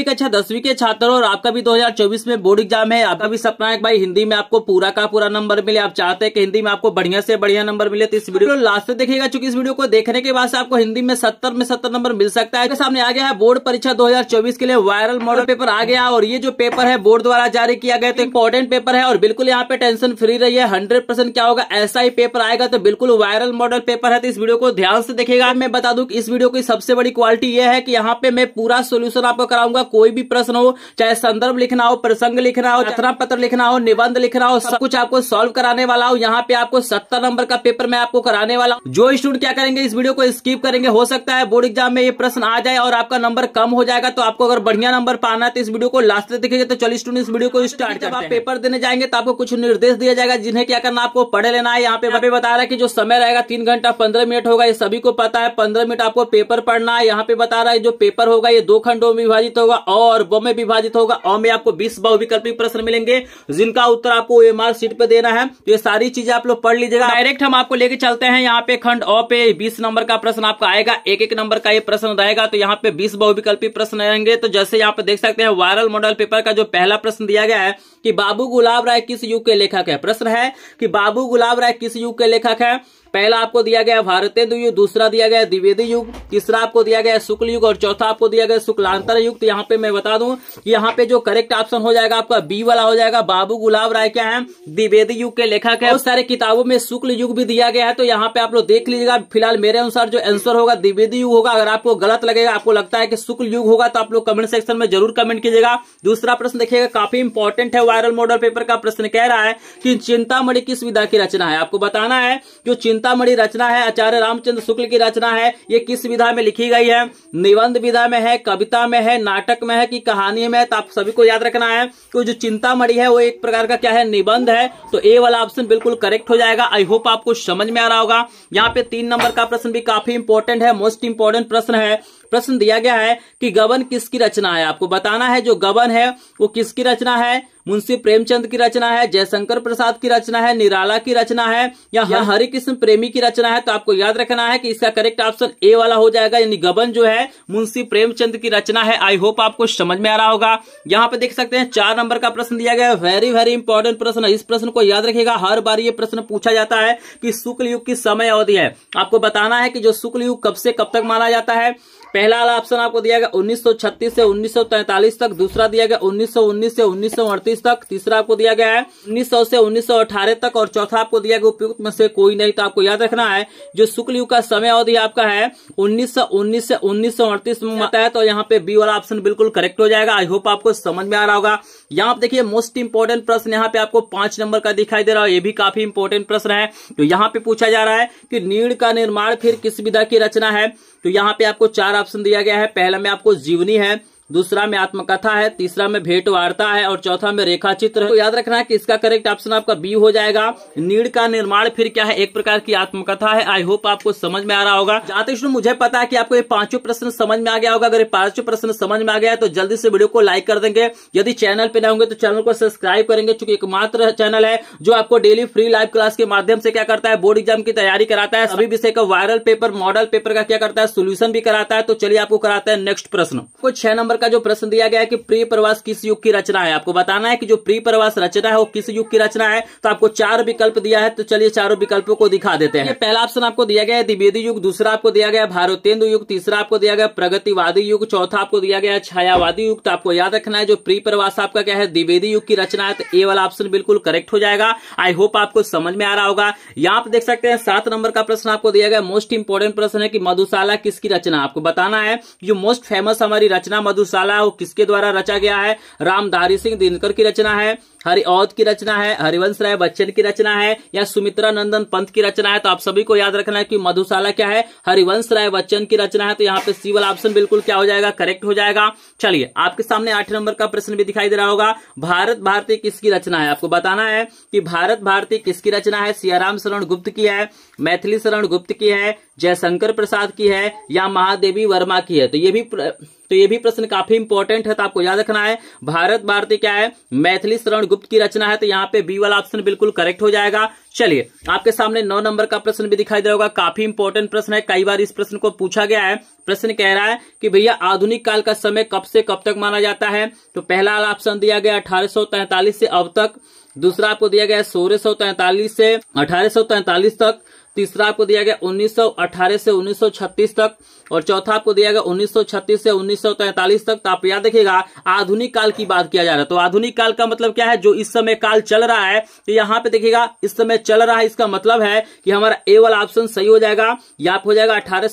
UP कक्षा अच्छा दसवीं के छात्र और आपका भी 2024 में बोर्ड एग्जाम है आपका भी सपना है भाई हिंदी में आपको पूरा का पूरा नंबर मिले आप चाहते हैं कि हिंदी में आपको बढ़िया से बढ़िया नंबर मिले तो इस वीडियो लास्ट से देखिएगा चूंकि इस वीडियो को देखने के बाद आपको हिंदी में सत्तर में सत्तर नंबर मिल सकता है सामने आ गया है बोर्ड परीक्षा दो के लिए वायरल मॉडल पेपर आ गया और ये जो पेपर है बोर्ड द्वारा जारी किया गया तो इंपॉर्टेंट पेपर है और बिल्कुल यहाँ पे टेंशन फ्री रही है हंड्रेड क्या होगा ऐसा ही पेपर आएगा तो बिल्कुल वायरल मॉडल पेपर है तो इस वीडियो को ध्यान से देखेगा मैं बता दू की इस वीडियो की सबसे बड़ी क्वालिटी यह है कि यहाँ पे मैं पूरा सोल्यूशन आपको कराऊंगा कोई भी प्रश्न हो चाहे संदर्भ लिखना हो प्रसंग लिखना हो चतना पत्र लिखना हो निबंध लिखना हो सब कुछ आपको सोल्व कराने वाला हो यहाँ पे आपको सत्तर नंबर का पेपर मैं आपको कराने वाला हूँ जो स्टूडेंट क्या करेंगे इस वीडियो को स्किप करेंगे हो सकता है बोर्ड एग्जाम में ये प्रश्न आ जाए और आपका नंबर कम हो जाएगा तो आपको अगर बढ़िया नंबर पाना है तो इस वीडियो को लास्ट तक देखेंगे तो चलिए स्टूडेंट इस वीडियो को स्टार्ट जब आप पेपर देने जाएंगे तो आपको कुछ निर्देश दिया जाएगा जिन्हें क्या करना आपको पढ़े लेना है यहाँ पे पे बता रहा है कि जो समय रहेगा तीन घंटा पंद्रह मिनट होगा ये सभी को पता है पंद्रह मिनट आपको पेपर पढ़ना है यहाँ पे बता रहा है जो पेपर होगा ये दो खंडों में विभाजित होगा होगा और ब में विभाजित होगा अ में आपको बीस बहुविकल्पिक प्रश्न मिलेंगे जिनका उत्तर आपको एम सीट पे देना है तो ये सारी चीजें आप लोग पढ़ लीजिएगा डायरेक्ट हम आपको लेके चलते हैं यहाँ पे खंड अ पे बीस नंबर का प्रश्न आपका आएगा एक एक नंबर का ये प्रश्न रहेगा तो यहाँ पे बीस बहुविकल्पी प्रश्न रहेंगे तो जैसे यहाँ पे देख सकते हैं वायरल मॉडल पेपर का जो पहला प्रश्न दिया गया है कि बाबू गुलाब राय किस युग के लेखक है प्रश्न है कि बाबू गुलाब राय किस युग के लेखक है पहला आपको दिया गया भारतेंदु युग दूसरा दिया गया द्विवेदी युग तीसरा आपको दिया गया शुक्ल युग और चौथा आपको दिया गया शुक्लांतर युग तो यहाँ पे मैं बता दूं कि यहाँ पे जो करेक्ट ऑप्शन हो जाएगा आपका बी वाला हो जाएगा बाबू गुलाब राय क्या है द्विवेदी युग के लेखक है बहुत सारे किताबों में शुक्ल युग भी दिया गया है तो यहाँ पे आप लोग देख लीजिएगा फिलहाल मेरे अनुसार जो आंसर होगा द्विवेदी युग होगा अगर आपको गलत लगेगा आपको लगता है कि शुक्ल युग होगा तो आप लोग कमेंट सेक्शन में जरूर कमेंट कीजिएगा दूसरा प्रश्न देखिएगा काफी इंपॉर्टेंट है वायरल मॉडल पेपर का प्रश्न कह रहा है कि चिंतामणि किस विधा की रचना है आपको बताना है जो चिंता चिंतामणि रचना है आचार्य रामचंद्र शुक्ल की रचना है ये किस विधा में लिखी गई है निबंध विधा में है कविता में है नाटक में है कि कहानी में है तो आप सभी को याद रखना है तो जो चिंतामणि है वो एक प्रकार का क्या है निबंध है तो ए वाला ऑप्शन बिल्कुल करेक्ट हो जाएगा आई होप आपको समझ में आ रहा होगा यहाँ पे तीन नंबर का प्रश्न भी काफी इंपॉर्टेंट है मोस्ट इंपॉर्टेंट प्रश्न है प्रश्न दिया गया है कि गबन किसकी रचना है आपको बताना है जो गबन है वो किसकी रचना है मुंशी प्रेमचंद की रचना है जयशंकर प्रसाद की रचना है निराला की रचना है या हरि कृष्ण प्रेमी की रचना है तो आपको याद रखना है कि इसका करेक्ट ऑप्शन ए वाला हो जाएगा यानी गबन जो है मुंशी प्रेमचंद की रचना है आई होप आपको समझ में आ रहा होगा यहाँ पे देख सकते हैं चार नंबर का प्रश्न दिया गया वेरी वेरी इंपॉर्टेंट प्रश्न इस प्रश्न को याद रखेगा हर बार ये प्रश्न पूछा जाता है कि शुक्ल युग की समय अवधि है आपको बताना है कि जो शुक्ल युग कब से कब तक माना जाता है पहला वाला ऑप्शन आपको दिया गया 1936 से 1943 तक दूसरा दिया गया 1919 से उन्नीस तक तीसरा आपको दिया गया है 1900 से 1918 तक और चौथा आपको दिया गया उपयुक्त में से कोई नहीं तो आपको याद रखना है जो शुक्ल युग का समय अवधि आपका है 1919 से उन्नीस में आता अच्छा। है तो यहाँ पे बी वाला ऑप्शन बिल्कुल करेक्ट हो जाएगा आई होप आपको समझ में आ रहा होगा यहाँ पे देखिए मोस्ट इंपोर्टेंट प्रश्न यहाँ पे आपको पांच नंबर का दिखाई दे रहा है ये भी काफी इंपोर्टेंट प्रश्न है तो यहाँ पे पूछा जा रहा है कि नीड़ का निर्माण फिर किस विधा की रचना है तो यहां पे आपको चार ऑप्शन दिया गया है पहला में आपको जीवनी है दूसरा में आत्मकथा है तीसरा में भेंट वार्ता है और चौथा में रेखा चित्र है तो याद रखना है कि इसका करेक्ट ऑप्शन आपका बी हो जाएगा नीड का निर्माण फिर क्या है एक प्रकार की आत्मकथा है आई होप आपको समझ में आ रहा होगा जाते मुझे पता है कि आपको ये पांचों प्रश्न समझ में आ गया होगा अगर ये पांचों प्रश्न समझ में आ गया है तो जल्दी से वीडियो को लाइक कर देंगे यदि चैनल पे ना होंगे तो चैनल को सब्सक्राइब करेंगे चूंकि एकमात्र चैनल है जो आपको डेली फ्री लाइव क्लास के माध्यम से क्या करता है बोर्ड एग्जाम की तैयारी कराता है सभी विषय का वायरल पेपर मॉडल पेपर का क्या करता है सोल्यूशन भी कराता है तो चलिए आपको कराता है नेक्स्ट प्रश्न छह नंबर का जो प्रश्न दिया गया है कि प्री प्रवास किस युग की रचना है आपको बताना है कि जो प्री प्रवास रचना है वो किस युग की रचना है तो आपको चार विकल्प दिया है तो चलिए चारों विकल्पों को दिखा देते हैं पहला ऑप्शन आपको दिया गया है द्विवेदी युग दूसरा आपको दिया गया भारतेंदु युग तीसरा आपको दिया गया प्रगतिवादी युग चौथा आपको दिया गया छायावादी युग तो आपको याद रखना है जो प्री प्रवास आपका क्या है द्विवेदी युग की रचना है तो ए वाला ऑप्शन बिल्कुल करेक्ट हो जाएगा आई होप आपको समझ में आ रहा होगा यहाँ आप देख सकते हैं सात नंबर का प्रश्न आपको दिया गया मोस्ट इंपोर्टेंट प्रश्न है कि मधुशाला किसकी रचना आपको बताना है जो मोस्ट फेमस हमारी रचना मधुशाला धर्मशाला वो किसके द्वारा रचा गया है रामधारी सिंह दिनकर की रचना है हरिऔध की रचना है हरिवंश राय बच्चन की रचना है या सुमित्रा नंदन पंत की रचना है तो आप सभी को याद रखना है कि मधुशाला क्या है हरिवंश राय बच्चन की रचना है तो यहाँ पे सी वाला ऑप्शन बिल्कुल क्या हो जाएगा करेक्ट हो जाएगा चलिए आपके सामने आठ नंबर का प्रश्न भी दिखाई दे रहा होगा भारत भारती किसकी रचना है आपको बताना है कि भारत भारती किसकी रचना है सियाराम शरण गुप्त की है मैथिली शरण गुप्त की है जयशंकर प्रसाद की है या महादेवी वर्मा की है तो ये भी तो ये भी प्रश्न काफी इंपॉर्टेंट है तो आपको याद रखना है भारत भारती क्या है मैथिली शरण गुप्त की रचना है तो यहाँ पे बी वाला ऑप्शन बिल्कुल करेक्ट हो जाएगा चलिए आपके सामने नौ नंबर का प्रश्न भी दिखाई दे रहा होगा काफी इंपॉर्टेंट प्रश्न है कई बार इस प्रश्न को पूछा गया है प्रश्न कह रहा है कि भैया आधुनिक काल का समय कब से कब तक माना जाता है तो पहला ऑप्शन दिया गया अठारह से अब तक दूसरा आपको दिया गया है सोलह से अठारह तक तीसरा आपको दिया गया 1918 से 1936 तक और चौथा आपको दिया गया 1936 से 1943 तक तो आप याद रखिएगा आधुनिक काल की बात किया जा रहा है तो आधुनिक काल का मतलब क्या है जो इस समय काल चल रहा है तो यहाँ पे देखिएगा इस समय चल रहा है इसका मतलब है कि हमारा ए वाला ऑप्शन सही हो जाएगा या हो जाएगा अठारह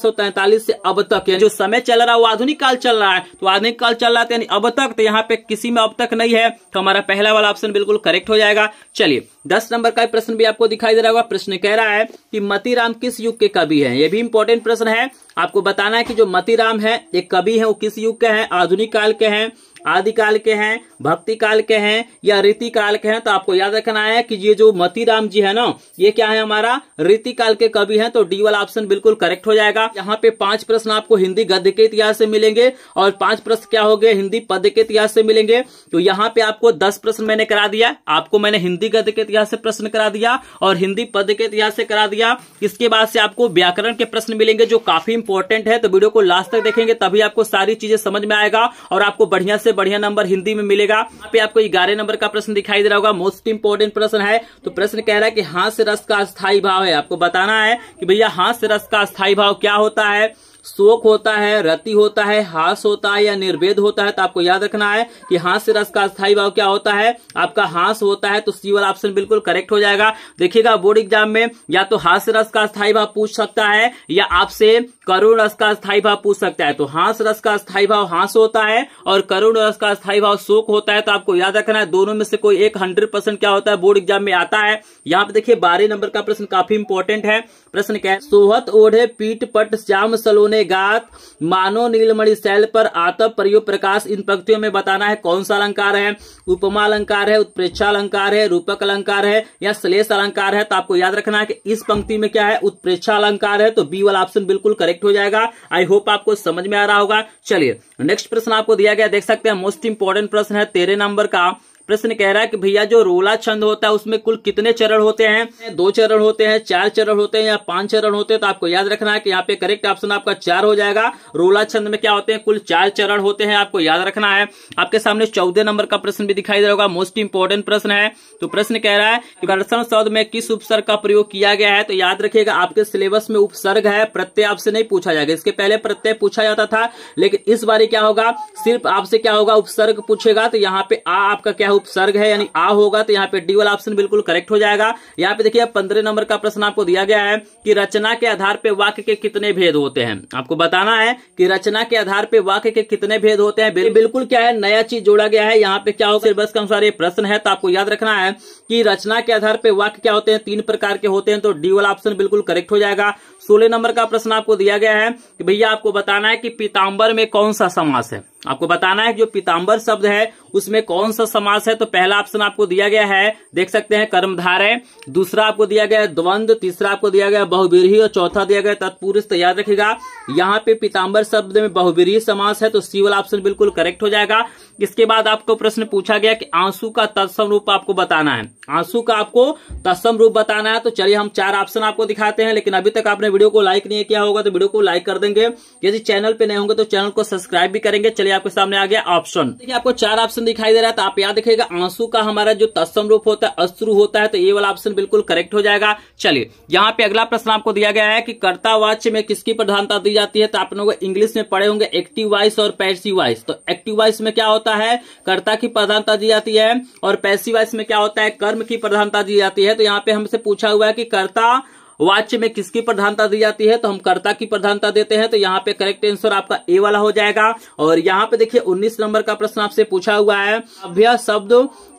से अब तक जो समय चल रहा है वो आधुनिक काल चल रहा है तो आधुनिक काल चल रहा है तो यानी अब तक तो यहाँ पे किसी में अब तक नहीं है तो हमारा पहला वाला ऑप्शन बिल्कुल करेक्ट हो जाएगा चलिए दस नंबर का प्रश्न भी आपको दिखाई दे रहा होगा प्रश्न कह रहा है कि राम किस युग के कवि हैं ये भी इंपॉर्टेंट प्रश्न है आपको बताना है कि जो राम है ये कवि है वो किस युग के हैं आधुनिक काल के हैं आदि काल के हैं भक्ति काल के हैं या रीति काल के हैं तो आपको याद रखना है कि ये जो राम जी है ना ये क्या है हमारा रीति काल के कवि हैं तो डी वाला ऑप्शन बिल्कुल करेक्ट हो जाएगा यहाँ पे पांच प्रश्न आपको हिंदी गद्य के इतिहास से मिलेंगे और पांच प्रश्न क्या हो गए हिंदी पद के इतिहास से मिलेंगे तो यहाँ पे आपको दस प्रश्न मैंने करा दिया आपको मैंने हिंदी गद्य के इतिहास से प्रश्न करा दिया और हिंदी पद के इतिहास से करा दिया इसके बाद से आपको व्याकरण के प्रश्न मिलेंगे जो काफी इंपॉर्टेंट है तो वीडियो को लास्ट तक देखेंगे तभी आपको सारी चीजें समझ में आएगा और आपको बढ़िया से बढ़िया नंबर हिंदी में मिलेगा यहाँ पे आपको ग्यारह नंबर का प्रश्न दिखाई दे रहा होगा मोस्ट इम्पोर्टेंट प्रश्न है तो प्रश्न कह रहा है कि हाथ से रस का स्थायी भाव है आपको बताना है कि भैया हाथ से रस का स्थायी भाव क्या होता है शोक होता है रति होता है हास होता है या निर्वेद होता है तो आपको याद रखना है कि हास से रस का स्थायी भाव क्या होता है आपका हास होता है तो सी वाला ऑप्शन बिल्कुल करेक्ट हो जाएगा देखिएगा बोर्ड एग्जाम में या तो हास से रस का स्थायी भाव पूछ सकता है या आपसे करुण रस का स्थायी भाव पूछ सकता है तो हांस रस का स्थायी भाव हांस होता है और करुण रस का स्थायी भाव शोक होता है तो आपको याद रखना है दोनों में से कोई एक हंड्रेड परसेंट क्या होता है बोर्ड एग्जाम में आता है यहाँ पे देखिए बारह नंबर का प्रश्न काफी इंपॉर्टेंट है प्रश्न क्या है सोहत ओढ़े पीठ पट श्याम सलोने गात मानो नीलमणि शैल पर आतप प्रयोग प्रकाश इन पंक्तियों में बताना है कौन सा अलंकार है उपमा अलंकार है उत्प्रेक्षा अलंकार है रूपक अलंकार है या श्लेष अलंकार है तो आपको याद रखना है कि इस पंक्ति में क्या है उत्प्रेक्षा अलंकार है तो बी वाला ऑप्शन बिल्कुल करेक्ट करेक्ट हो जाएगा आई होप आपको समझ में आ रहा होगा चलिए नेक्स्ट प्रश्न आपको दिया गया देख सकते हैं मोस्ट इंपोर्टेंट प्रश्न है तेरह नंबर का प्रश्न कह रहा है कि भैया जो रोला छंद होता है उसमें कुल कितने चरण होते हैं दो चरण होते हैं चार चरण होते हैं या पांच चरण होते हैं तो आपको याद रखना है कि यहाँ पे करेक्ट ऑप्शन आपका चार हो जाएगा रोला छंद में क्या होते हैं कुल चार चरण होते हैं आपको याद रखना है आपके सामने चौदह नंबर का प्रश्न भी दिखाई दे होगा मोस्ट इंपोर्टेंट प्रश्न है तो प्रश्न कह रहा है घर्षण शब्द में किस उपसर्ग का प्रयोग किया गया है तो याद रखिएगा आपके सिलेबस में उपसर्ग है प्रत्यय आपसे नहीं पूछा जाएगा इसके पहले प्रत्यय पूछा जाता था लेकिन इस बारे क्या होगा सिर्फ आपसे क्या होगा उपसर्ग पूछेगा तो यहाँ पे आ आपका क्या होगा उपसर्ग है यानी आ होगा तो यहाँ पे डी वाला ऑप्शन बिल्कुल करेक्ट हो जाएगा यहाँ पे देखिए पंद्रह नंबर का प्रश्न आपको दिया गया है कि रचना के आधार पे वाक्य के कितने भेद होते हैं आपको बताना है कि रचना के आधार पे वाक्य के कितने भेद होते हैं बिल्कुल क्या है नया चीज जोड़ा गया है यहाँ पे क्या होगा सिलेबस के अनुसार ये प्रश्न है तो आपको याद रखना है कि रचना के आधार पे वाक्य क्या होते हैं तीन प्रकार के होते हैं तो डी वाला ऑप्शन बिल्कुल करेक्ट हो जाएगा सोलह नंबर का प्रश्न आपको दिया गया है कि भैया आपको बताना है कि पीताम्बर में कौन सा समास है आपको बताना है कि जो पीताम्बर शब्द है उसमें कौन सा समास है तो पहला ऑप्शन आपको दिया गया है देख सकते हैं कर्मधारय दूसरा आपको दिया गया है द्वंद तीसरा आपको दिया गया बहुवीरही और चौथा दिया गया तत्पुरुष तो याद रखेगा यहाँ पे पीताम्बर शब्द में बहुवीरही समास है तो सी वाला ऑप्शन बिल्कुल करेक्ट हो जाएगा इसके बाद आपको प्रश्न पूछा गया कि आंसू का तत्सम रूप आपको बताना है आंसू का आपको तत्सम रूप बताना है तो चलिए हम चार ऑप्शन आपको दिखाते हैं लेकिन अभी तक आपने वीडियो को लाइक नहीं किया होगा तो वीडियो को लाइक कर देंगे यदि चैनल पे नहीं होंगे तो चैनल को सब्सक्राइब भी करेंगे चलिए आपके सामने आ गया ऑप्शन देखिए आपको चार ऑप्शन दिखाई दे रहा है तो आप याद देखिएगा आंसू का हमारा जो तस्म रूप होता है अश्रु होता है तो ये वाला ऑप्शन बिल्कुल करेक्ट हो जाएगा चलिए यहाँ पे अगला प्रश्न आपको दिया गया है कि कर्तावाच्य में किसकी प्रधानता दी जाती है तो आप लोग इंग्लिश में पढ़े होंगे एक्टिव वाइस और पैसिव वाइस तो एक्टिव वाइस में क्या होता है कर्ता की प्रधानता दी जाती है और पैसिव वाइस में क्या होता है कर्म की प्रधानता दी जाती है तो यहाँ पे हमसे पूछा हुआ है कि कर्ता वाच्य में किसकी प्रधानता दी जाती है तो हम कर्ता की प्रधानता देते हैं तो यहाँ पे करेक्ट आंसर आपका ए वाला हो जाएगा और यहाँ पे देखिए उन्नीस नंबर का प्रश्न आपसे पूछा हुआ है अभ्य शब्द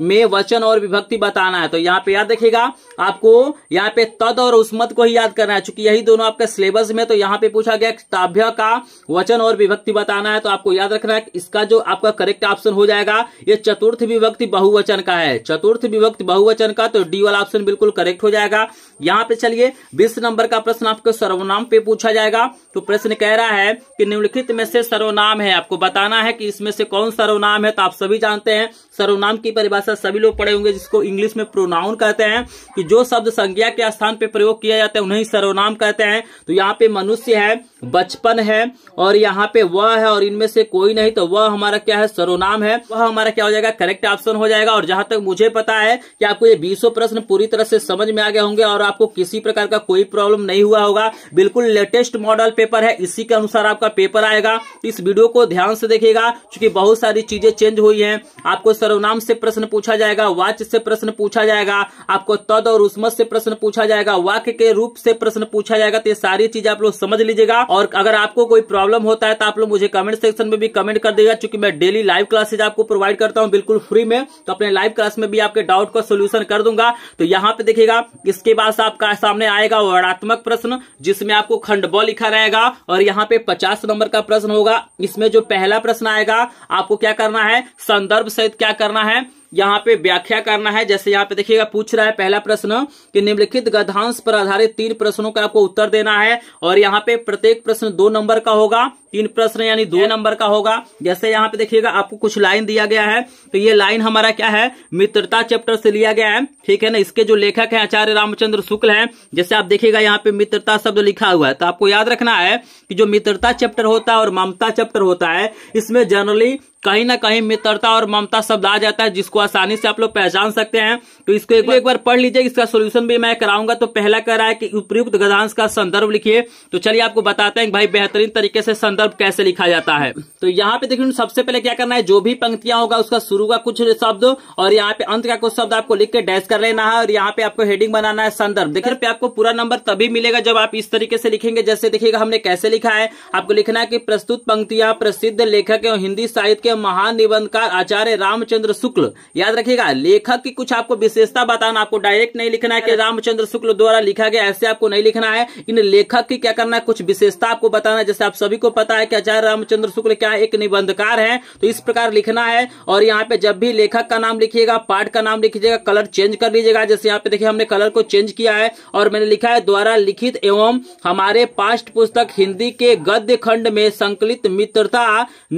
में वचन और विभक्ति बताना है तो यहाँ पे याद रखिएगा आपको यहाँ पे तद और उसमत को ही याद करना है चूंकि यही दोनों आपके सिलेबस में तो यहाँ पे पूछा गया ताभ्य का वचन और विभक्ति बताना है तो आपको याद रखना है इसका जो आपका करेक्ट ऑप्शन हो जाएगा ये चतुर्थ विभक्ति बहुवचन का है चतुर्थ विभक्ति बहुवचन का तो डी वाला ऑप्शन बिल्कुल करेक्ट हो जाएगा यहाँ पे चलिए बीस नंबर का प्रश्न आपको सर्वनाम पे पूछा जाएगा तो प्रश्न कह रहा है कि निम्नलिखित में से सर्वनाम है आपको बताना है कि इसमें से कौन सर्वनाम है तो आप सभी जानते हैं सर्वनाम की परिभाषा सभी लोग पढ़े होंगे जिसको इंग्लिश में प्रोनाउन कहते हैं कि जो शब्द संज्ञा के स्थान पर प्रयोग किया जाता है उन्हें सर्वनाम कहते हैं तो यहाँ पे मनुष्य है बचपन है और यहाँ पे वह है और इनमें से कोई नहीं तो वह हमारा क्या है सर्वनाम है वह हमारा क्या हो जाएगा करेक्ट ऑप्शन हो जाएगा और जहां तक मुझे पता है कि आपको ये बीसों प्रश्न पूरी तरह से समझ में आ गए होंगे और आपको किसी प्रकार का आपका कोई प्रॉब्लम नहीं हुआ होगा बिल्कुल लेटेस्ट मॉडल पेपर है इसी के अनुसार आपका पेपर आएगा इस वीडियो को ध्यान से देखेगा क्योंकि बहुत सारी चीजें चेंज हुई है आपको सर्वनाम से प्रश्न पूछा जाएगा वाच से प्रश्न पूछा जाएगा आपको तद और उसमत से प्रश्न पूछा जाएगा वाक्य के रूप से प्रश्न पूछा जाएगा तो ये सारी चीज आप लोग समझ लीजिएगा और अगर आपको कोई प्रॉब्लम होता है तो आप लोग मुझे कमेंट सेक्शन में भी कमेंट कर देगा क्योंकि मैं डेली लाइव क्लासेज आपको प्रोवाइड करता हूँ बिल्कुल फ्री में तो अपने लाइव क्लास में भी आपके डाउट का सोल्यूशन कर दूंगा तो यहाँ पे देखिएगा इसके बाद आपका सामने आएगा रहेगा वर्णात्मक प्रश्न जिसमें आपको खंड ब लिखा रहेगा और यहाँ पे पचास नंबर का प्रश्न होगा इसमें जो पहला प्रश्न आएगा आपको क्या करना है संदर्भ सहित क्या करना है यहाँ पे व्याख्या करना है जैसे यहाँ पे देखिएगा पूछ रहा है पहला प्रश्न कि निम्नलिखित गधांश पर आधारित तीन प्रश्नों का आपको उत्तर देना है और यहाँ पे प्रत्येक प्रश्न दो नंबर का होगा तीन प्रश्न यानी दो नंबर का होगा जैसे यहाँ पे देखिएगा आपको कुछ लाइन दिया गया है तो ये लाइन हमारा क्या है मित्रता चैप्टर से लिया गया है ठीक है ना इसके जो लेखक है आचार्य रामचंद्र शुक्ल है जैसे आप देखिएगा यहाँ पे मित्रता शब्द लिखा हुआ है तो आपको याद रखना है कि जो मित्रता चैप्टर होता है और ममता चैप्टर होता है इसमें जनरली कहीं ना कहीं मित्रता और ममता शब्द आ जाता है जिसको आसानी से आप लोग पहचान सकते हैं तो इसको एक, एक बार पढ़ लीजिए इसका सोल्यूशन भी मैं कराऊंगा तो पहला कह रहा है कि उपयुक्त गदांश का संदर्भ लिखिए तो चलिए आपको बताते हैं भाई बेहतरीन तरीके से संदर्भ संदर्भ कैसे लिखा जाता है तो यहाँ पे देखिए सबसे पहले क्या करना है जो भी पंक्तियां होगा उसका शुरू का कुछ शब्द और यहाँ पे अंत का कुछ शब्द आपको लिख के डैश कर लेना है और यहाँ पे आपको हेडिंग बनाना है संदर्भ देखिए पे आपको पूरा नंबर तभी मिलेगा जब आप इस तरीके से लिखेंगे जैसे देखिएगा हमने कैसे लिखा है आपको लिखना है की प्रस्तुत पंक्तियां प्रसिद्ध लेखक एवं हिंदी साहित्य के महान निबंधकार आचार्य रामचंद्र शुक्ल याद रखिएगा लेखक की कुछ आपको विशेषता बताना आपको डायरेक्ट नहीं लिखना है कि रामचंद्र शुक्ल द्वारा लिखा गया ऐसे आपको नहीं लिखना है इन लेखक की क्या करना है कुछ विशेषता आपको बताना जैसे आप सभी को पता पता है कि आचार्य रामचंद्र शुक्ल क्या एक निबंधकार है तो इस प्रकार लिखना है और यहाँ पे जब भी लेखक का नाम लिखिएगा पाठ का नाम लिखिएगा कलर चेंज कर लीजिएगा जैसे यहाँ पे देखिए हमने कलर को चेंज किया है और मैंने लिखा है द्वारा लिखित एवं हमारे पाष्ट पुस्तक हिंदी के गद्य खंड में संकलित मित्रता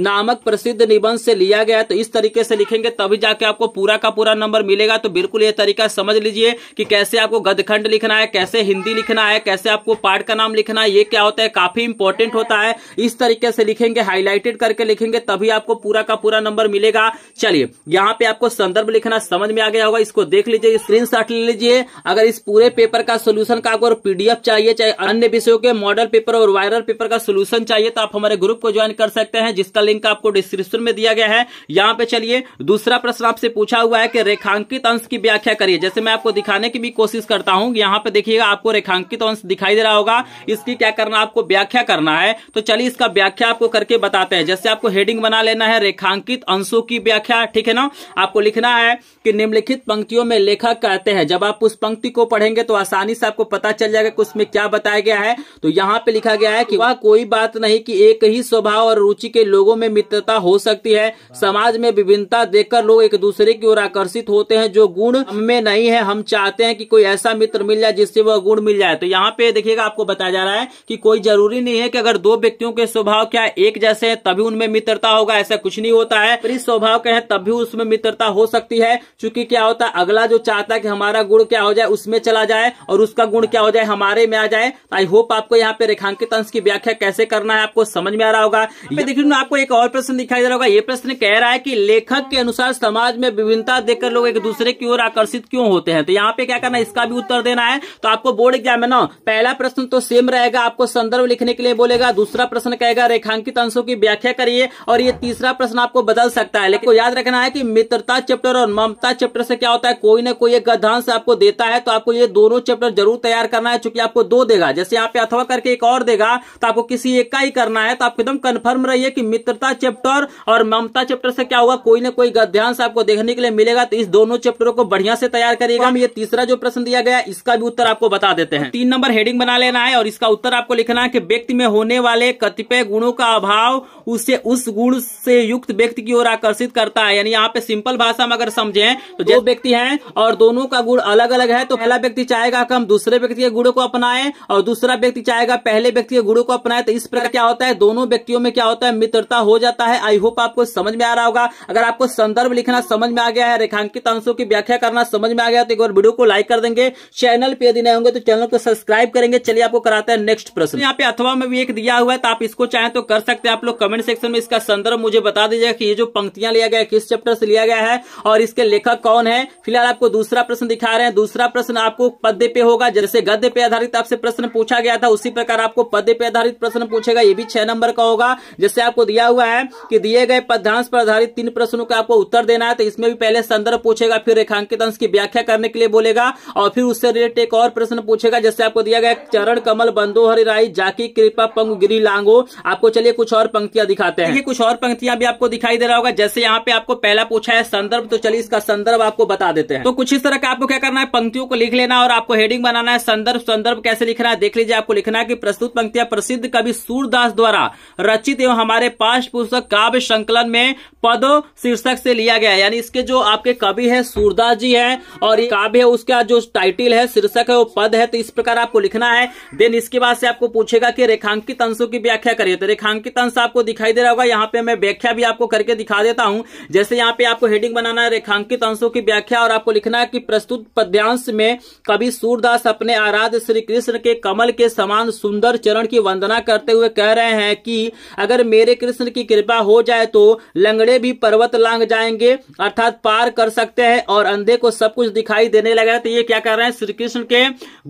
नामक प्रसिद्ध निबंध से लिया गया तो इस तरीके से लिखेंगे तभी जाके आपको पूरा का पूरा नंबर मिलेगा तो बिल्कुल ये तरीका समझ लीजिए कि कैसे आपको गदखंड लिखना है कैसे हिंदी लिखना है कैसे आपको पाठ का नाम लिखना है ये क्या होता है काफी इंपॉर्टेंट होता है इस तरीके से लिखेंगे हाईलाइटेड करके लिखेंगे तभी आपको पूरा का पूरा नंबर मिलेगा चलिए यहाँ पे आपको संदर्भ लिखना समझ में आ गया होगा इसको देख लीजिए स्क्रीन ले लीजिए अगर इस पूरे पेपर का सोल्यूशन का आपको पीडीएफ चाहिए चाहे अन्य विषयों के मॉडल पेपर और वायरल पेपर का सोल्यूशन चाहिए तो आप हमारे ग्रुप को ज्वाइन कर सकते हैं जिसका लिंक आपको डिस्क्रिप्शन में दिया गया है यहाँ पे चलिए दूसरा प्रश्न आपसे पूछा हुआ है कि रेखांकित अंश की व्याख्या करिए जैसे मैं आपको दिखाने की भी कोशिश करता हूँ यहाँ पे देखिएगा आपको रेखांकित अंश दिखाई दे रहा होगा इसकी क्या करना आपको व्याख्या करना है तो चलिए इसका व्याख्या आपको करके बताते हैं जैसे आपको हेडिंग बना लेना है रेखांकित अंशों की व्याख्या ठीक है ना आपको लिखना है कि निम्नलिखित पंक्तियों में लेखक कहते हैं जब आप उस पंक्ति को पढ़ेंगे तो आसानी से आपको पता चल जाएगा कि उसमें क्या बताया गया है तो यहाँ पे लिखा गया है कि वह कोई बात नहीं कि एक ही स्वभाव और रुचि के लोगों में मित्रता हो सकती है समाज में विभिन्नता देखकर लोग एक दूसरे की ओर आकर्षित होते हैं जो गुण में नहीं है हम चाहते हैं कि कोई ऐसा मित्र मिल जाए जिससे वह गुण मिल जाए तो यहाँ पे देखिएगा आपको बताया जा रहा है कि कोई जरूरी नहीं है कि अगर दो व्यक्तियों के स्वभाव क्या है एक जैसे हैं तभी उनमें मित्रता होगा ऐसा कुछ नहीं होता है विपरीत स्वभाव के हैं तब भी उसमें मित्रता हो सकती है क्योंकि क्या होता है अगला जो चाहता है कि हमारा गुण क्या हो जाए उसमें चला जाए और उसका गुण क्या हो जाए हमारे में आ जाए आई होप आपको यहाँ पे रेखांकित अंश की व्याख्या कैसे करना है आपको समझ में आ रहा होगा देखिए आपको एक और प्रश्न दिखाई दे रहा होगा ये प्रश्न कह रहा है की लेखक के अनुसार समाज में विभिन्नता देखकर लोग एक दूसरे की ओर आकर्षित क्यों होते हैं तो यहाँ पे क्या करना है इसका भी उत्तर देना है तो आपको बोर्ड एग्जाम में ना पहला प्रश्न तो सेम रहेगा आपको संदर्भ लिखने के लिए बोलेगा दूसरा प्रश्न कह जाएगा रेखांकित अंशों की व्याख्या करिए और ये तीसरा प्रश्न आपको बदल सकता है लेकिन याद रखना है कि मित्रता चैप्टर और ममता चैप्टर से क्या होता है कोई ना कोई एक गद्यांश आपको देता है तो आपको ये दोनों चैप्टर जरूर तैयार करना है चूंकि आपको दो देगा जैसे यहाँ पे अथवा करके एक और देगा तो आपको किसी एक का ही करना है तो आप एकदम कन्फर्म रहिए कि मित्रता चैप्टर और ममता चैप्टर से क्या होगा कोई ना कोई गद्यांश आपको देखने के लिए मिलेगा तो इस दोनों चैप्टरों को बढ़िया से तैयार करिएगा हम हाँ। ये तीसरा जो प्रश्न दिया गया इसका भी उत्तर आपको बता देते हैं तीन नंबर हेडिंग बना लेना है और इसका उत्तर आपको लिखना है कि व्यक्ति में होने वाले कतिपय पे गुणों का अभाव उसे उस गुण से युक्त व्यक्ति की ओर आकर्षित करता है यानी यहाँ पे सिंपल भाषा में अगर समझे तो जो व्यक्ति है और दोनों का गुण अलग अलग है तो पहला व्यक्ति चाहेगा कि हम दूसरे व्यक्ति के गुणों को अपनाए और दूसरा व्यक्ति चाहेगा पहले व्यक्ति के गुणों को अपनाए तो इस प्रकार क्या होता है दोनों व्यक्तियों में क्या होता है मित्रता हो जाता है आई होप आपको समझ में आ रहा होगा अगर आपको संदर्भ लिखना समझ में आ गया है रेखांकित अंशों की व्याख्या करना समझ में आ गया तो एक बार वीडियो को लाइक कर देंगे चैनल पे यदि नए होंगे तो चैनल को सब्सक्राइब करेंगे चलिए आपको कराते हैं नेक्स्ट प्रश्न यहाँ पे अथवा में भी एक दिया हुआ है तो आप इसको चाहें तो कर सकते हैं आप लोग कमेंट सेक्शन में इसका संदर्भ मुझे बता दीजिएगा कि ये जो पंक्तियां लिया गया किस चैप्टर से लिया गया है और इसके लेखक कौन है फिलहाल आपको दूसरा प्रश्न दिखा रहे हैं दूसरा प्रश्न आपको पद्य पे होगा जैसे गद्य पे आधारित आपसे प्रश्न पूछा गया था उसी प्रकार आपको पद्य पे आधारित प्रश्न पूछेगा ये भी छह नंबर का होगा जैसे आपको दिया हुआ है कि दिए गए पद्यांश पर आधारित तीन प्रश्नों का आपको उत्तर देना है तो इसमें भी पहले संदर्भ पूछेगा फिर रेखांकित अंश की व्याख्या करने के लिए बोलेगा और फिर उससे रिलेटेड एक और प्रश्न पूछेगा जैसे आपको दिया गया चरण कमल बंदो हरिराई जाकी कृपा पंग गिरी लांगो आपको चलिए कुछ और पंक्तियां पंक्तियां दिखाते हैं ये कुछ और पंक्तियां भी आपको दिखाई दे रहा होगा जैसे यहाँ पे आपको पहला पूछा है संदर्भ तो चलिए इसका संदर्भ आपको बता देते हैं तो कुछ इस तरह का आपको क्या करना है पंक्तियों को लिख लेना और आपको हेडिंग बनाना है संदर्भ संदर्भ कैसे लिखना है देख लीजिए आपको लिखना है की प्रस्तुत पंक्तियां प्रसिद्ध कवि सूरदास द्वारा रचित एवं हमारे पास पुस्तक काव्य संकलन में पद शीर्षक से लिया गया यानी इसके जो आपके कवि है सूरदास जी है और काव्य है उसका जो टाइटिल है शीर्षक है वो पद है तो इस प्रकार आपको लिखना है देन इसके बाद से आपको पूछेगा कि रेखांकित अंशों की व्याख्या करिए तो रेखांकित अंश आपको दिखाई दे रहा होगा यहाँ पे मैं व्याख्या भी आपको करके दिखा देता हूं जैसे यहाँ पे आपको हेडिंग बनाना है रेखांकित अंशों की व्याख्या और आपको लिखना है कि प्रस्तुत पद्यांश में कवि सूरदास अपने आराध्य श्री कृष्ण के कमल के समान सुंदर चरण की वंदना करते हुए कह रहे हैं कि अगर मेरे कृष्ण की कृपा हो जाए तो लंगड़े भी पर्वत लांग जाएंगे अर्थात पार कर सकते हैं और अंधे को सब कुछ दिखाई देने लगा तो ये क्या कर रहे हैं श्री कृष्ण के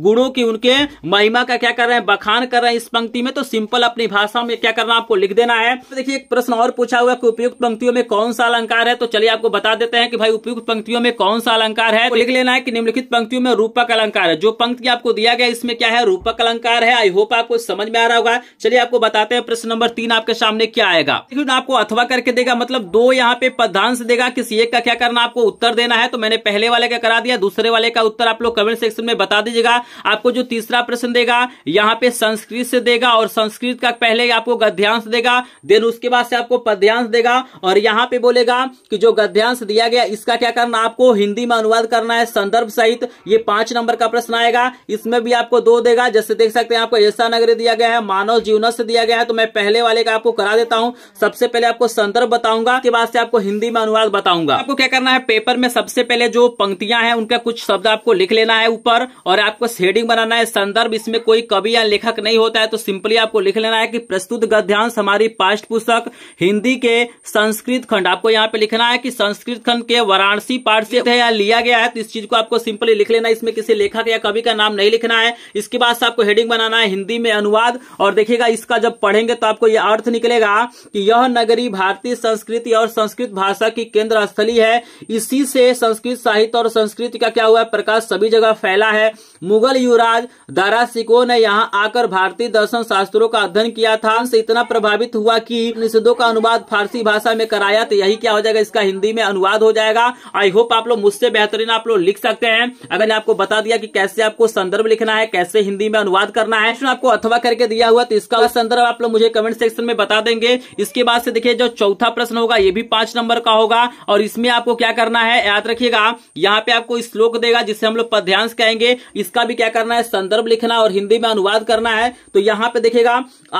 गुणों की उनके महिमा का क्या कर रहे हैं बखान कर रहे हैं इस पंक्ति में तो सिंपल अपनी भाषा में क्या करना आपको लिख देना है है तो देखिए एक प्रश्न और पूछा हुआ कि उपयुक्त पंक्तियों में कौन सा अलंकार है तो चलिए आपको बता देते हैं कि भाई उपयुक्त पंक्तियों में कौन सा अलंकार है तो लिख लेना है कि निम्नलिखित पंक्तियों में रूपक अलंकार है जो पंक्ति आपको दिया गया इसमें क्या है रूपक अलंकार है आई होप आपको समझ में आ रहा होगा चलिए आपको बताते हैं प्रश्न नंबर तीन आपके सामने क्या आएगा आपको अथवा करके देगा मतलब दो यहाँ पे पदांश देगा किसी एक का क्या करना आपको उत्तर देना है तो मैंने पहले वाले का करा दिया दूसरे वाले का उत्तर आप लोग कमेंट सेक्शन में बता दीजिएगा आपको जो तीसरा प्रश्न देगा यहाँ पे संस्कृत से देगा और संस्कृत का पहले आपको गद्यांश देगा देन उसके बाद से आपको पद्यांश देगा और यहाँ पे बोलेगा कि जो गद्यांश दिया गया इसका क्या करना आपको हिंदी में अनुवाद करना है संदर्भ सहित ये पांच नंबर का प्रश्न आएगा इसमें भी आपको दो देगा जैसे देख सकते हैं आपको ऐसा नगरी दिया गया है मानव जीवन से दिया गया है तो मैं पहले वाले का आपको करा देता हूँ सबसे पहले आपको संदर्भ बताऊंगा के बाद से आपको हिंदी में अनुवाद बताऊंगा आपको क्या करना है पेपर में सबसे पहले जो पंक्तियां हैं उनका कुछ शब्द आपको लिख लेना है ऊपर और आपको शेडिंग बनाना है संदर्भ इसमें कोई कवि या लेखक नहीं होता है तो सिंपली आपको लिख लेना है कि प्रस्तुत गद्यांश हमारी पाठ पाठ पुस्तक हिंदी के संस्कृत खंड आपको यहाँ पे लिखना है कि संस्कृत खंड के वाराणसी पाठ से यहाँ लिया गया है तो इस चीज को आपको सिंपली लिख लेना इसमें किसी लेखक या कवि का नाम नहीं लिखना है इसके बाद से आपको हेडिंग बनाना है हिंदी में अनुवाद और देखिएगा इसका जब पढ़ेंगे तो आपको यह अर्थ निकलेगा कि यह नगरी भारतीय संस्कृति और संस्कृत भाषा की केंद्र स्थली है इसी से संस्कृत साहित्य और संस्कृति का क्या हुआ प्रकाश सभी जगह फैला है मुगल युवराज दारा सिको ने यहाँ आकर भारतीय दर्शन शास्त्रों का अध्ययन किया था इतना प्रभावित हुआ कि निषेधों का अनुवाद फारसी भाषा में कराया तो यही क्या हो जाएगा इसका हिंदी में अनुवाद हो जाएगा आई होप आप लोग मुझसे बेहतरीन आप लोग लिख सकते हैं अगर ने आपको बता दिया कि कैसे आपको संदर्भ लिखना है कैसे हिंदी में अनुवाद करना है तो आपको अथवा करके दिया हुआ तो इसका संदर्भ आप लोग मुझे कमेंट सेक्शन में बता देंगे इसके बाद से देखिये जो चौथा प्रश्न होगा ये भी पांच नंबर का होगा और इसमें आपको क्या करना है याद रखिएगा यहाँ पे आपको श्लोक देगा जिसे हम लोग पद्यांश कहेंगे इसका भी क्या करना है संदर्भ लिखना और हिंदी में अनुवाद करना है तो यहाँ पे देखिएगा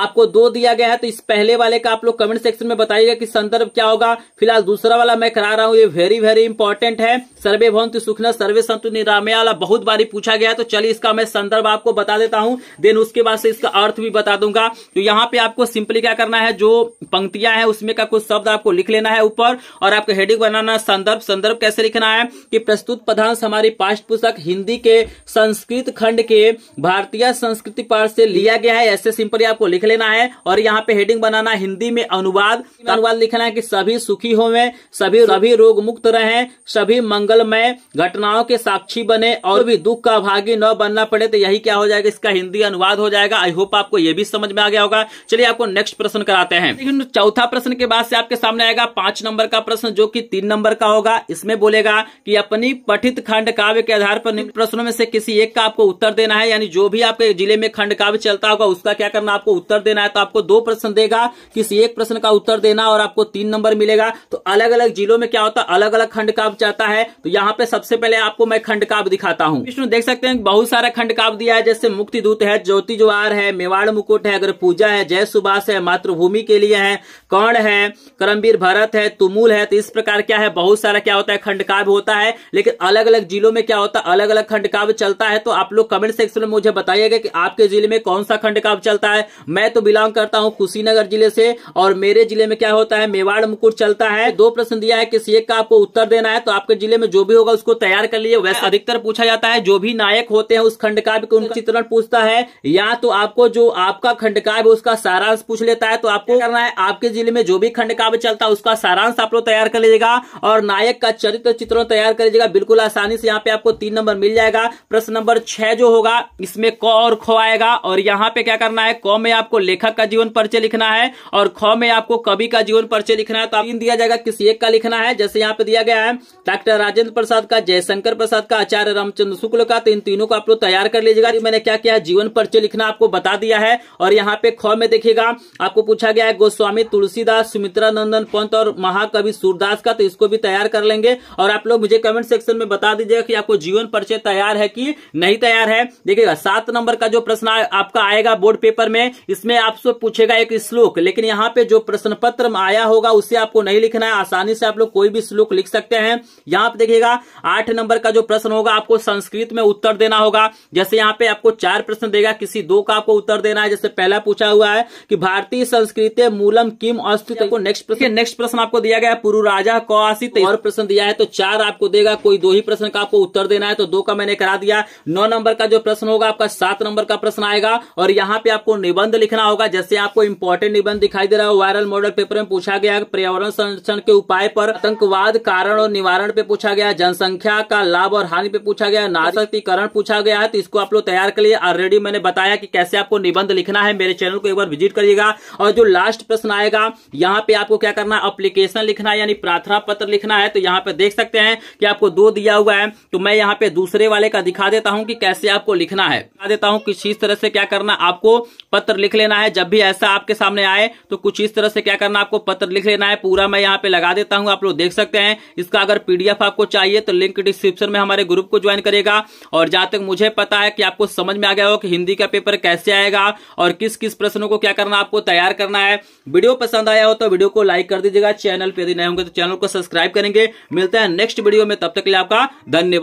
आपको दो दिया गया है तो इस पहले वाले वाले का आप लोग कमेंट सेक्शन में बताइएगा कि संदर्भ क्या होगा फिलहाल दूसरा वाला मैं करा रहा हूँ ये वेरी वेरी इंपॉर्टेंट है सर्वे भवंतु सुखना सर्वे संतु निरामया वाला बहुत बारी पूछा गया तो चलिए इसका मैं संदर्भ आपको बता देता हूँ देन उसके बाद से इसका अर्थ भी बता दूंगा तो यहाँ पे आपको सिंपली क्या करना है जो पंक्तियां हैं उसमें का कुछ शब्द आपको लिख लेना है ऊपर और आपका हेडिंग बनाना संदर्भ संदर्भ कैसे लिखना है कि प्रस्तुत प्रधान हमारी पाष्ट पुस्तक हिंदी के संस्कृत खंड के भारतीय संस्कृति पाठ से लिया गया है ऐसे सिंपली आपको लिख लेना है और यहाँ पे हेडिंग बनाना हिंदी में अनुवाद अनुवाद लिखना है कि सभी सुखी होवे सभी सभी रोग मुक्त रहे सभी मंगलमय घटनाओं के साक्षी बने और भी दुख का भागी न बनना पड़े तो यही क्या हो जाएगा इसका हिंदी अनुवाद हो जाएगा आई होप आपको यह भी समझ में आ गया होगा चलिए आपको नेक्स्ट प्रश्न कराते हैं लेकिन चौथा प्रश्न के बाद से आपके सामने आएगा पांच नंबर का प्रश्न जो कि तीन नंबर का होगा इसमें बोलेगा की अपनी पठित खंड काव्य के आधार पर प्रश्नों में से किसी एक का आपको उत्तर देना है यानी जो भी आपके जिले में खंड काव्य चलता होगा उसका क्या करना आपको उत्तर देना है तो आपको दो प्रश्न देगा किसी एक प्रश्न का उत्तर देना और आपको तीन नंबर मिलेगा तो अलग अलग जिलों में क्या होता है अलग अलग खंड काव्य चाहता है तो यहाँ पे सबसे पहले आपको मैं खंड काव्य दिखाता हूँ विष्णु देख सकते हैं बहुत सारा खंड काव्य दिया है जैसे मुक्ति दूत है ज्योति ज्वार है मेवाड़ मुकुट है अगर पूजा है जय सुभाष है मातृभूमि के लिए है कर्ण है करमवीर भरत है तुमूल है तो इस प्रकार क्या है बहुत सारा क्या होता है खंड काव्य होता है लेकिन अलग अलग जिलों में क्या होता है अलग अलग खंड काव्य चलता है तो आप लोग कमेंट सेक्शन में मुझे बताइएगा कि आपके जिले में कौन सा खंड काव्य चलता है मैं तो बिलोंग करता हूँ कुशीनगर जिले से से और मेरे जिले में क्या होता है मेवाड़ मुकुट चलता है दो प्रश्न दिया है किसी एक का आपको उत्तर देना है तो आपके जिले में जो भी होगा उसको तैयार कर लिए वैसे अधिकतर पूछा जाता है जो भी नायक होते हैं उस खंड काव्य उनका चित्रण पूछता है या तो आपको जो आपका खंड काव्य उसका सारांश पूछ लेता है तो आपको करना है आपके जिले में जो भी खंड काव्य चलता है उसका सारांश आप लोग तैयार कर लीजिएगा और नायक का चरित्र चित्रण तैयार कर लीजिएगा बिल्कुल आसानी से यहाँ पे आपको तीन नंबर मिल जाएगा प्रश्न नंबर छह जो होगा इसमें क और खो आएगा और यहाँ पे क्या करना है क में आपको लेखक का जीवन परिचय लिखना है और ख में आपको कवि का जीवन परिचय लिखना है तो आप दिया जाएगा किसी एक का लिखना है जैसे यहाँ पे दिया गया है डॉक्टर राजेंद्र प्रसाद का जयशंकर प्रसाद का आचार्य रामचंद्र शुक्ल का तो इन तीनों को आप लोग तैयार कर लीजिएगा मैंने क्या किया जीवन परिचय लिखना आपको बता दिया है और यहाँ पे ख में देखिएगा आपको पूछा गया है गोस्वामी तुलसीदास सुमित्रा नंदन पंत और महाकवि सूरदास का तो इसको भी तैयार कर लेंगे और आप लोग मुझे कमेंट सेक्शन में बता दीजिएगा कि आपको जीवन परिचय तैयार है कि नहीं तैयार है देखिएगा सात नंबर का जो प्रश्न आपका आएगा बोर्ड पेपर में इसमें आपसे पूछेगा एक श्लोक लेकिन लेकिन यहाँ पे जो प्रश्न पत्र आया होगा उसे आपको नहीं लिखना है आसानी से आप लोग कोई भी श्लोक लिख सकते हैं यहाँ पे देखिएगा आठ नंबर का जो प्रश्न होगा आपको संस्कृत में उत्तर देना होगा जैसे यहाँ पे आपको चार प्रश्न देगा किसी दो का आपको उत्तर देना है जैसे पहला पूछा हुआ है कि भारतीय संस्कृत मूलम किम अस्तित्व को नेक्स्ट प्रश्न नेक्स्ट प्रश्न आपको दिया गया है पुरु राजा कौशित और प्रश्न दिया है तो चार आपको देगा कोई दो ही प्रश्न का आपको उत्तर देना है तो दो का मैंने करा दिया नौ नंबर का जो प्रश्न होगा आपका सात नंबर का प्रश्न आएगा और यहाँ पे आपको निबंध लिखना होगा जैसे आपको इंपॉर्टेंट निबंध दिखाई दे रहा है वायरल मॉडल पेपर में पूछा गया पर्यावरण संरक्षण के उपाय पर आतंकवाद कारण और निवारण पे पूछा गया जनसंख्या का लाभ और हानि पे पूछा गया नाशक्तिकरण पूछा गया है तो इसको आप लोग तैयार कर लिए ऑलरेडी मैंने बताया कि कैसे आपको निबंध लिखना है मेरे चैनल को एक बार विजिट करिएगा और जो लास्ट प्रश्न आएगा यहाँ पे आपको क्या करना है अप्लीकेशन लिखना है यानी प्रार्थना पत्र लिखना है तो यहाँ पे देख सकते हैं कि आपको दो दिया हुआ है तो मैं यहाँ पे दूसरे वाले का दिखा देता हूँ कि कैसे आपको लिखना है दिखा देता हूँ किस तरह से क्या करना आपको पत्र लिख लेना है जब भी ऐसा आपके सामने आए तो कुछ इस तरह से क्या करना आपको पत्र लिख लेना है पूरा मैं यहाँ पे लगा देता हूँ आप लोग देख सकते हैं इसका अगर पीडीएफ आपको चाहिए तो लिंक डिस्क्रिप्शन में हमारे ग्रुप को ज्वाइन करेगा और जहां तक मुझे पता है कि आपको समझ में आ गया हो कि हिंदी का पेपर कैसे आएगा और किस किस प्रश्नों को क्या करना आपको तैयार करना है वीडियो पसंद आया हो तो वीडियो को लाइक कर दीजिएगा चैनल पर यदि नए होंगे तो चैनल को सब्सक्राइब करेंगे मिलता है नेक्स्ट वीडियो में तब तक लिए आपका धन्यवाद